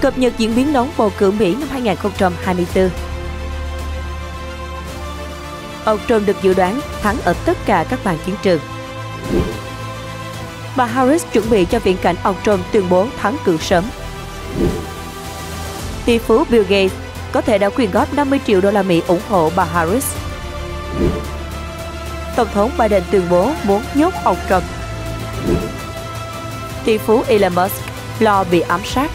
cập nhật diễn biến nóng bầu cử Mỹ năm 2024. Ông Trump được dự đoán thắng ở tất cả các bàn chiến trường. Bà Harris chuẩn bị cho viễn cảnh ông Trump tuyên bố thắng cử sớm. Tỷ phú Bill Gates có thể đã quyên góp 50 triệu đô la Mỹ ủng hộ bà Harris. Tổng thống Biden tuyên bố muốn nhốt ông Trump. Tỷ phú Elon Musk lo bị ám sát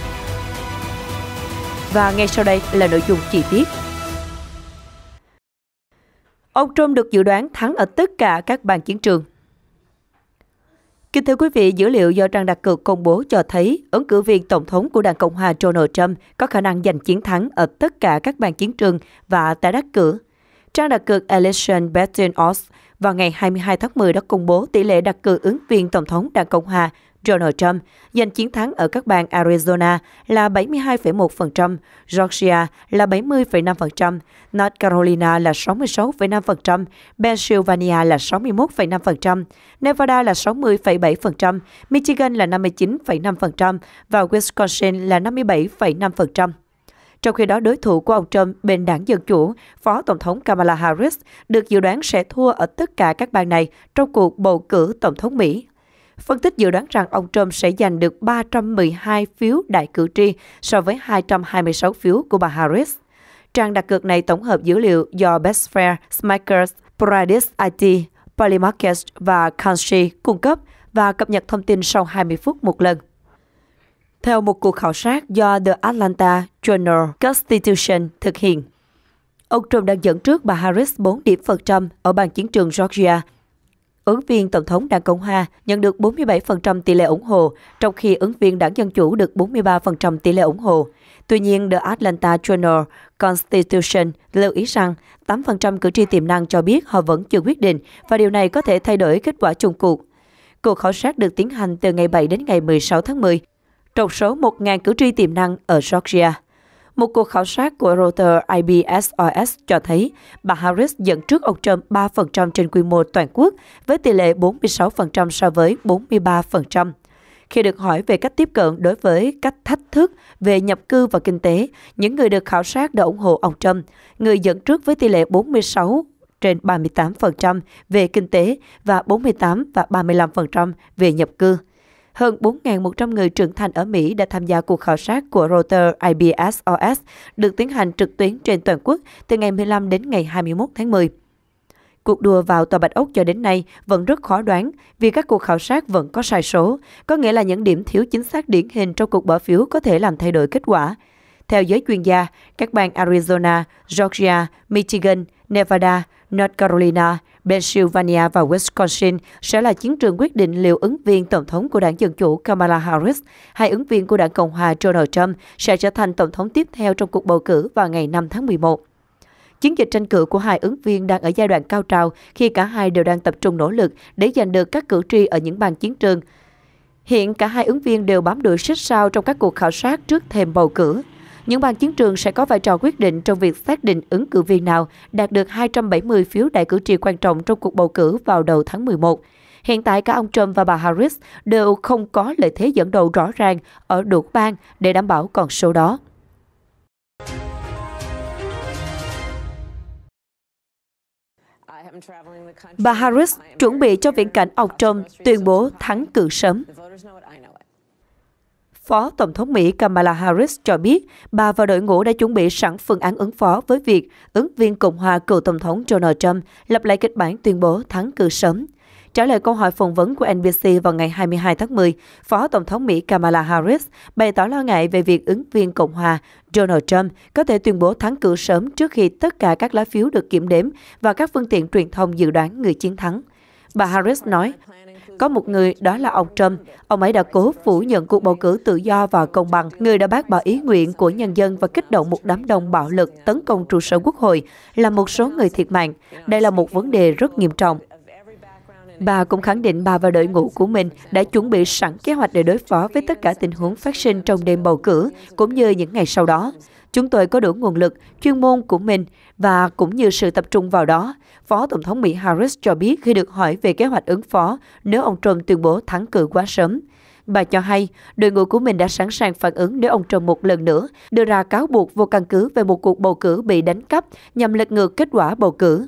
và ngay sau đây là nội dung chi tiết. Ông Trump được dự đoán thắng ở tất cả các bàn chiến trường. Kính thưa quý vị, dữ liệu do trang đặt cược công bố cho thấy ứng cử viên tổng thống của Đảng Cộng hòa Donald Trump có khả năng giành chiến thắng ở tất cả các bàn chiến trường và tại đắc cử. Trang đặt cược Election Betting Odds vào ngày 22 tháng 10 đã công bố tỷ lệ đặt cược ứng viên tổng thống Đảng Cộng hòa Donald Trump giành chiến thắng ở các bang Arizona là 72,1%, Georgia là 70,5%, North Carolina là 66,5%, Pennsylvania là 61,5%, Nevada là 60,7%, Michigan là 59,5% và Wisconsin là 57,5%. Trong khi đó, đối thủ của ông Trump bên đảng Dân Chủ, Phó Tổng thống Kamala Harris được dự đoán sẽ thua ở tất cả các bang này trong cuộc bầu cử Tổng thống Mỹ Phân tích dự đoán rằng ông Trump sẽ giành được 312 phiếu đại cử tri so với 226 phiếu của bà Harris. Trang đặt cược này tổng hợp dữ liệu do Bestfair, Smakers, Paradis IT, Polymarket và Kanshi cung cấp và cập nhật thông tin sau 20 phút một lần. Theo một cuộc khảo sát do The Atlanta Journal Constitution thực hiện, ông Trump đang dẫn trước bà Harris 4 điểm phần trăm ở bang chiến trường Georgia Ứng viên Tổng thống Đảng Cộng Hòa nhận được 47% tỷ lệ ủng hộ, trong khi ứng viên Đảng Dân Chủ được 43% tỷ lệ ủng hộ. Tuy nhiên, The Atlanta Journal Constitution lưu ý rằng 8% cử tri tiềm năng cho biết họ vẫn chưa quyết định và điều này có thể thay đổi kết quả chung cuộc. Cuộc khảo sát được tiến hành từ ngày 7 đến ngày 16 tháng 10, trong số 1.000 cử tri tiềm năng ở Georgia. Một cuộc khảo sát của Reuters IBSOS cho thấy bà Harris dẫn trước ông Trump 3% trên quy mô toàn quốc với tỷ lệ 46% so với 43%. Khi được hỏi về cách tiếp cận đối với các thách thức về nhập cư và kinh tế, những người được khảo sát đã ủng hộ ông Trump, người dẫn trước với tỷ lệ 46 trên 38% về kinh tế và 48 và 35% về nhập cư hơn 4.100 người trưởng thành ở Mỹ đã tham gia cuộc khảo sát của Reuters IBSOS được tiến hành trực tuyến trên toàn quốc từ ngày 15 đến ngày 21 tháng 10. Cuộc đua vào Tòa Bạch Ốc cho đến nay vẫn rất khó đoán vì các cuộc khảo sát vẫn có sai số, có nghĩa là những điểm thiếu chính xác điển hình trong cuộc bỏ phiếu có thể làm thay đổi kết quả. Theo giới chuyên gia, các bang Arizona, Georgia, Michigan, Nevada, North Carolina, Pennsylvania và Wisconsin sẽ là chiến trường quyết định liệu ứng viên Tổng thống của đảng Dân Chủ Kamala Harris hay ứng viên của đảng Cộng hòa Donald Trump sẽ trở thành Tổng thống tiếp theo trong cuộc bầu cử vào ngày 5 tháng 11. Chiến dịch tranh cử của hai ứng viên đang ở giai đoạn cao trào khi cả hai đều đang tập trung nỗ lực để giành được các cử tri ở những bang chiến trường. Hiện cả hai ứng viên đều bám đuổi sát sao trong các cuộc khảo sát trước thềm bầu cử. Những bàn chiến trường sẽ có vai trò quyết định trong việc xác định ứng cử viên nào đạt được 270 phiếu đại cử tri quan trọng trong cuộc bầu cử vào đầu tháng 11. Hiện tại cả ông Trump và bà Harris đều không có lợi thế dẫn đầu rõ ràng ở đủ bang để đảm bảo con số đó. Bà Harris chuẩn bị cho viễn cảnh ông Trump tuyên bố thắng cử sớm. Phó Tổng thống Mỹ Kamala Harris cho biết bà và đội ngũ đã chuẩn bị sẵn phương án ứng phó với việc ứng viên Cộng hòa cựu Tổng thống Donald Trump lập lại kịch bản tuyên bố thắng cử sớm. Trả lời câu hỏi phỏng vấn của NBC vào ngày 22 tháng 10, Phó Tổng thống Mỹ Kamala Harris bày tỏ lo ngại về việc ứng viên Cộng hòa Donald Trump có thể tuyên bố thắng cử sớm trước khi tất cả các lá phiếu được kiểm đếm và các phương tiện truyền thông dự đoán người chiến thắng. Bà Harris nói, có một người, đó là ông Trump. Ông ấy đã cố phủ nhận cuộc bầu cử tự do và công bằng. Người đã bác bỏ ý nguyện của nhân dân và kích động một đám đông bạo lực tấn công trụ sở quốc hội, là một số người thiệt mạng. Đây là một vấn đề rất nghiêm trọng. Bà cũng khẳng định bà và đội ngũ của mình đã chuẩn bị sẵn kế hoạch để đối phó với tất cả tình huống phát sinh trong đêm bầu cử, cũng như những ngày sau đó. Chúng tôi có đủ nguồn lực, chuyên môn của mình và cũng như sự tập trung vào đó, Phó Tổng thống Mỹ Harris cho biết khi được hỏi về kế hoạch ứng phó nếu ông Trump tuyên bố thắng cử quá sớm. Bà cho hay, đội ngũ của mình đã sẵn sàng phản ứng nếu ông Trump một lần nữa đưa ra cáo buộc vô căn cứ về một cuộc bầu cử bị đánh cắp nhằm lật ngược kết quả bầu cử.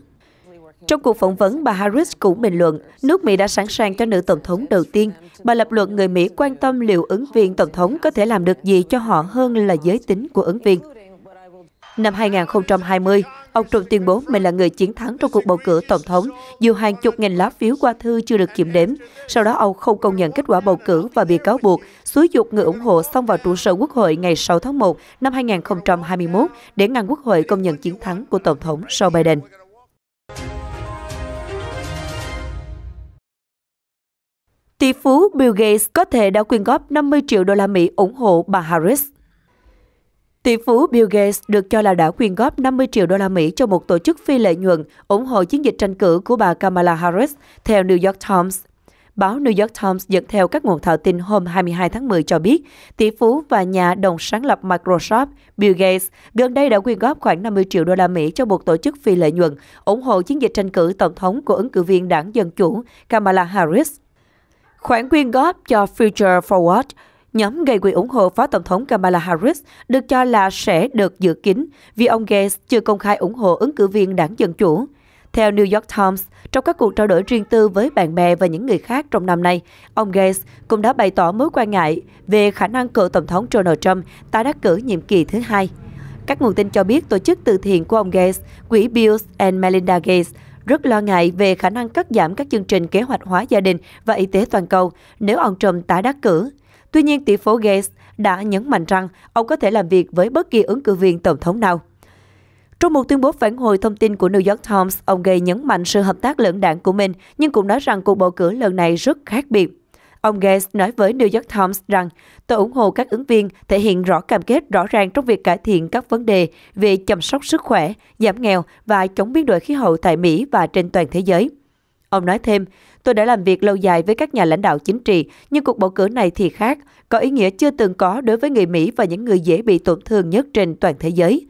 Trong cuộc phỏng vấn, bà Harris cũng bình luận nước Mỹ đã sẵn sàng cho nữ tổng thống đầu tiên. Bà lập luận người Mỹ quan tâm liệu ứng viên tổng thống có thể làm được gì cho họ hơn là giới tính của ứng viên. Năm 2020, ông Trump tuyên bố mình là người chiến thắng trong cuộc bầu cử tổng thống, dù hàng chục nghìn lá phiếu qua thư chưa được kiểm đếm. Sau đó, ông không công nhận kết quả bầu cử và bị cáo buộc xúi dục người ủng hộ xông vào trụ sở Quốc hội ngày 6 tháng 1 năm 2021 để ngăn Quốc hội công nhận chiến thắng của Tổng thống Joe Biden. tỷ phú Bill Gates có thể đã quyên góp 50 triệu đô la Mỹ ủng hộ bà Harris. Tỷ phú Bill Gates được cho là đã quyên góp 50 triệu đô la Mỹ cho một tổ chức phi lợi nhuận ủng hộ chiến dịch tranh cử của bà Kamala Harris, theo New York Times. Báo New York Times dẫn theo các nguồn thạo tin hôm 22 tháng 10 cho biết, tỷ phú và nhà đồng sáng lập Microsoft Bill Gates gần đây đã quyên góp khoảng 50 triệu đô la Mỹ cho một tổ chức phi lợi nhuận ủng hộ chiến dịch tranh cử tổng thống của ứng cử viên đảng Dân Chủ Kamala Harris. Khoản quyên góp cho Future Forward, nhóm gây quỹ ủng hộ Phó Tổng thống Kamala Harris được cho là sẽ được giữ kín vì ông Gates chưa công khai ủng hộ ứng cử viên đảng Dân Chủ. Theo New York Times, trong các cuộc trao đổi riêng tư với bạn bè và những người khác trong năm nay, ông Gates cũng đã bày tỏ mối quan ngại về khả năng cựu Tổng thống Donald Trump tái đắc cử nhiệm kỳ thứ hai. Các nguồn tin cho biết tổ chức từ thiện của ông Gates, quỹ Bill and Melinda Gates, rất lo ngại về khả năng cắt giảm các chương trình kế hoạch hóa gia đình và y tế toàn cầu nếu ông Trump tái đắc cử. Tuy nhiên, tỷ phú Gates đã nhấn mạnh rằng ông có thể làm việc với bất kỳ ứng cử viên tổng thống nào. Trong một tuyên bố phản hồi thông tin của New York Times, ông Gates nhấn mạnh sự hợp tác lẫn đảng của mình, nhưng cũng nói rằng cuộc bầu cử lần này rất khác biệt. Ông Gates nói với New York Times rằng tôi ủng hộ các ứng viên thể hiện rõ cam kết rõ ràng trong việc cải thiện các vấn đề về chăm sóc sức khỏe, giảm nghèo và chống biến đổi khí hậu tại Mỹ và trên toàn thế giới. Ông nói thêm, tôi đã làm việc lâu dài với các nhà lãnh đạo chính trị, nhưng cuộc bầu cử này thì khác, có ý nghĩa chưa từng có đối với người Mỹ và những người dễ bị tổn thương nhất trên toàn thế giới.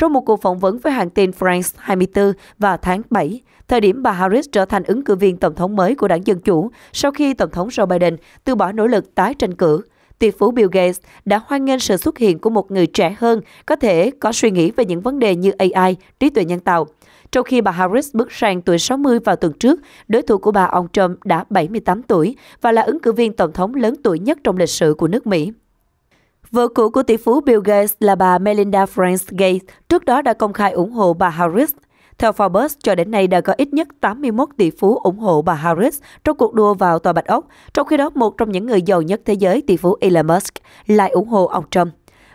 Trong một cuộc phỏng vấn với hãng tin France 24 vào tháng 7, thời điểm bà Harris trở thành ứng cử viên tổng thống mới của đảng Dân Chủ sau khi Tổng thống Joe Biden từ bỏ nỗ lực tái tranh cử. Tỷ phú Bill Gates đã hoan nghênh sự xuất hiện của một người trẻ hơn có thể có suy nghĩ về những vấn đề như AI, trí tuệ nhân tạo. Trong khi bà Harris bước sang tuổi 60 vào tuần trước, đối thủ của bà ông Trump đã 78 tuổi và là ứng cử viên tổng thống lớn tuổi nhất trong lịch sử của nước Mỹ. Vợ cũ của tỷ phú Bill Gates là bà Melinda Franks Gates trước đó đã công khai ủng hộ bà Harris. Theo Forbes, cho đến nay đã có ít nhất 81 tỷ phú ủng hộ bà Harris trong cuộc đua vào Tòa Bạch Ốc, trong khi đó một trong những người giàu nhất thế giới, tỷ phú Elon Musk, lại ủng hộ ông Trump.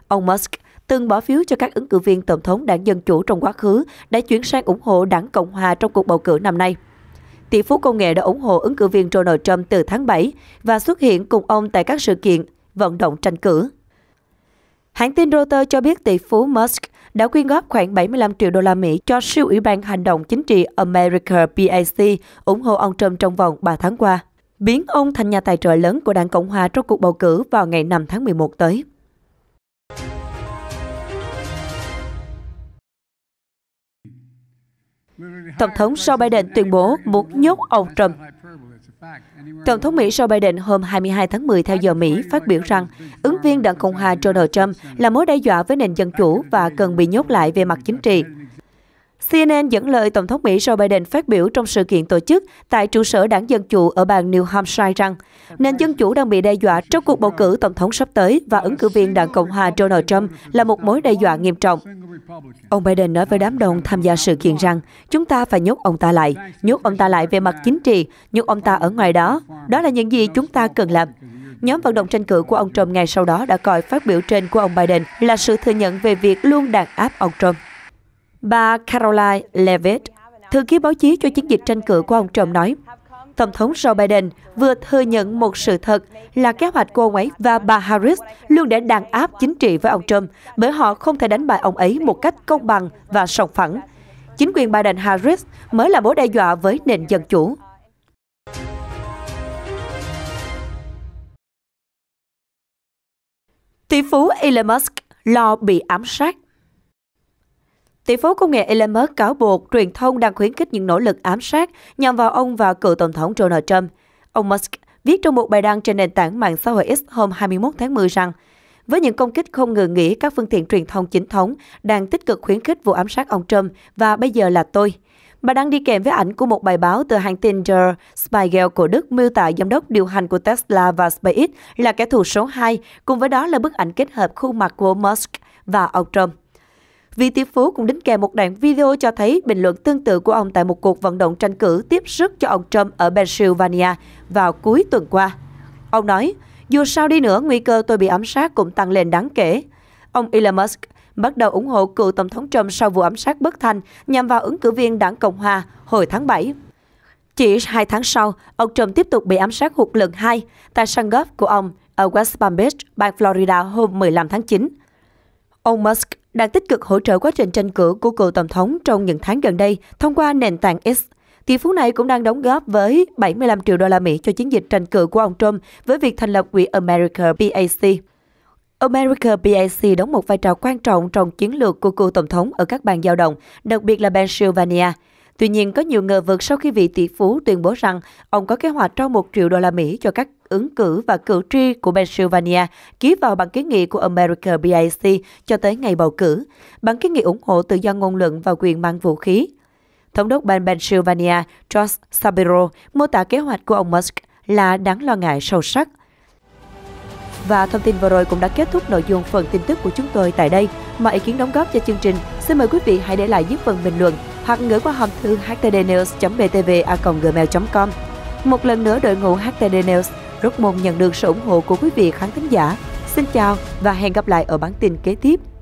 Ông Musk từng bỏ phiếu cho các ứng cử viên tổng thống đảng Dân Chủ trong quá khứ đã chuyển sang ủng hộ đảng Cộng Hòa trong cuộc bầu cử năm nay tỷ phú công nghệ đã ủng hộ ứng cử viên Donald Trump từ tháng 7 và xuất hiện cùng ông tại các sự kiện vận động tranh cử. Hãng tin Reuters cho biết tỷ phú Musk đã quyên góp khoảng 75 triệu đô la Mỹ cho siêu ủy ban hành động chính trị America PAC ủng hộ ông Trump trong vòng 3 tháng qua, biến ông thành nhà tài trợ lớn của Đảng Cộng hòa trong cuộc bầu cử vào ngày 5 tháng 11 tới. Tổng thống Joe Biden tuyên bố muốn nhốt ông Trump Tổng thống Mỹ Joe Biden hôm 22 tháng 10 theo giờ Mỹ phát biểu rằng ứng viên đảng Cộng hòa Donald Trump là mối đe dọa với nền dân chủ và cần bị nhốt lại về mặt chính trị. CNN dẫn lời Tổng thống Mỹ Joe Biden phát biểu trong sự kiện tổ chức tại trụ sở đảng Dân Chủ ở bang New Hampshire rằng nền Dân Chủ đang bị đe dọa trong cuộc bầu cử Tổng thống sắp tới và ứng cử viên đảng Cộng hòa Donald Trump là một mối đe dọa nghiêm trọng. Ông Biden nói với đám đông tham gia sự kiện rằng chúng ta phải nhốt ông ta lại, nhốt ông ta lại về mặt chính trị, nhốt ông ta ở ngoài đó. Đó là những gì chúng ta cần làm. Nhóm vận động tranh cử của ông Trump ngày sau đó đã coi phát biểu trên của ông Biden là sự thừa nhận về việc luôn đàn áp ông Trump. Bà Caroline Levitt, thư ký báo chí cho chiến dịch tranh cử của ông Trump nói, Tổng thống Joe Biden vừa thừa nhận một sự thật là kế hoạch của ông ấy và bà Harris luôn để đàn áp chính trị với ông Trump bởi họ không thể đánh bại ông ấy một cách công bằng và sòng phẳng. Chính quyền Biden-Harris mới là mối đe dọa với nền dân chủ. Tỷ phú Elon Musk lo bị ám sát Tỷ phú công nghệ Elon Musk cáo buộc truyền thông đang khuyến khích những nỗ lực ám sát nhằm vào ông và cựu tổng thống Donald Trump. Ông Musk viết trong một bài đăng trên nền tảng mạng xã hội X hôm 21 tháng 10 rằng với những công kích không ngừng nghỉ, các phương tiện truyền thông chính thống đang tích cực khuyến khích vụ ám sát ông Trump và bây giờ là tôi. Bà đang đi kèm với ảnh của một bài báo từ hãng tin Der Spiegel của Đức miêu tả giám đốc điều hành của Tesla và SpaceX là kẻ thù số 2, cùng với đó là bức ảnh kết hợp khuôn mặt của Musk và ông Trump. Vị tỷ phú cũng đính kèm một đoạn video cho thấy bình luận tương tự của ông tại một cuộc vận động tranh cử tiếp sức cho ông Trump ở Pennsylvania vào cuối tuần qua. Ông nói, dù sao đi nữa, nguy cơ tôi bị ám sát cũng tăng lên đáng kể. Ông Elon Musk bắt đầu ủng hộ cựu Tổng thống Trump sau vụ ám sát bất thành nhằm vào ứng cử viên đảng Cộng Hòa hồi tháng 7. Chỉ hai tháng sau, ông Trump tiếp tục bị ám sát hụt lần hai tại sân golf của ông ở West Palm Beach, bang Florida hôm 15 tháng 9. Ông Musk đang tích cực hỗ trợ quá trình tranh cử của cựu Tổng thống trong những tháng gần đây thông qua nền tảng X. Tỷ phú này cũng đang đóng góp với 75 triệu đô la Mỹ cho chiến dịch tranh cử của ông Trump với việc thành lập quỹ America PAC. America PAC đóng một vai trò quan trọng trong chiến lược của cựu Tổng thống ở các bang giao động, đặc biệt là Pennsylvania – Tuy nhiên, có nhiều ngờ vực sau khi vị tỷ phú tuyên bố rằng ông có kế hoạch trao 1 triệu đô la Mỹ cho các ứng cử và cử tri của Pennsylvania ký vào bản kiến nghị của America BIC cho tới ngày bầu cử. Bản kiến nghị ủng hộ tự do ngôn luận và quyền mang vũ khí. Thống đốc bang Pennsylvania Josh Shapiro mô tả kế hoạch của ông Musk là đáng lo ngại sâu sắc. Và thông tin vừa rồi cũng đã kết thúc nội dung phần tin tức của chúng tôi tại đây. Mọi ý kiến đóng góp cho chương trình, xin mời quý vị hãy để lại dưới phần bình luận hoặc gửi qua hộp thư htdnews.btva.gmail.com. Một lần nữa đội ngũ HTD News rất mong nhận được sự ủng hộ của quý vị khán thính giả. Xin chào và hẹn gặp lại ở bản tin kế tiếp.